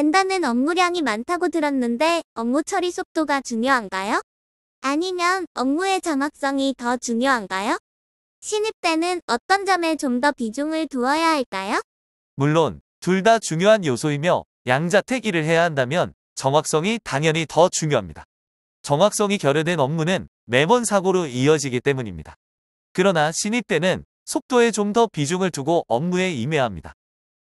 된다는 업무량이 많다고 들었는데 업무 처리 속도가 중요한가요? 아니면 업무의 정확성이 더 중요한가요? 신입 때는 어떤 점에 좀 더 비중을 두어야 할까요? 물론 둘 다 중요한 요소이며 양자택 일을 해야 한다면 정확성이 당연히 더 중요합니다. 정확성이 결여된 업무는 매번 사고로 이어지기 때문입니다. 그러나 신입 때는 속도에 좀 더 비중을 두고 업무에 임해야 합니다.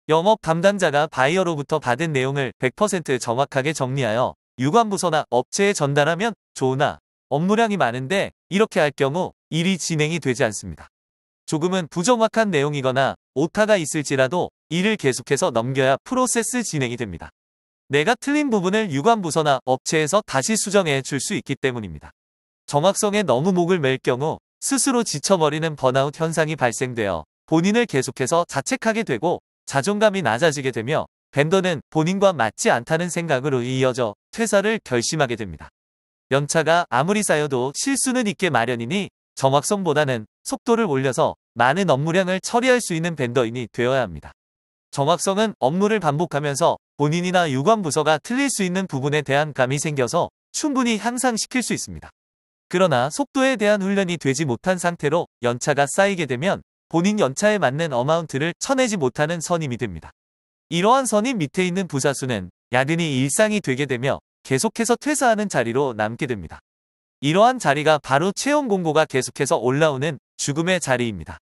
영업 담당자가 바이어로부터 받은 내용을 100% 정확하게 정리하여 유관부서나 업체에 전달하면 좋으나 업무량이 많은데 이렇게 할 경우 일이 진행이 되지 않습니다. 조금은 부정확한 내용이거나 오타가 있을지라도 일을 계속해서 넘겨야 프로세스 진행이 됩니다. 내가 틀린 부분을 유관부서나 업체에서 다시 수정해 줄 수 있기 때문입니다. 정확성에 너무 목을 맬 경우 스스로 지쳐버리는 번아웃 현상이 발생되어 본인을 계속해서 자책하게 되고 자존감이 낮아지게 되며 벤더는 본인과 맞지 않다는 생각으로 이어져 퇴사를 결심하게 됩니다. 연차가 아무리 쌓여도 실수는 있게 마련이니 정확성보다는 속도를 올려서 많은 업무량을 처리할 수 있는 벤더인이 되어야 합니다. 정확성은 업무를 반복하면서 본인이나 유관 부서가 틀릴 수 있는 부분에 대한 감이 생겨서 충분히 향상시킬 수 있습니다. 그러나 속도에 대한 훈련이 되지 못한 상태로 연차가 쌓이게 되면 본인 연차에 맞는 어마운트를 쳐내지 못하는 선임이 됩니다. 이러한 선임 밑에 있는 부사수는 야근이 일상이 되게 되며 계속해서 퇴사하는 자리로 남게 됩니다. 이러한 자리가 바로 채용 공고가 계속해서 올라오는 죽음의 자리입니다.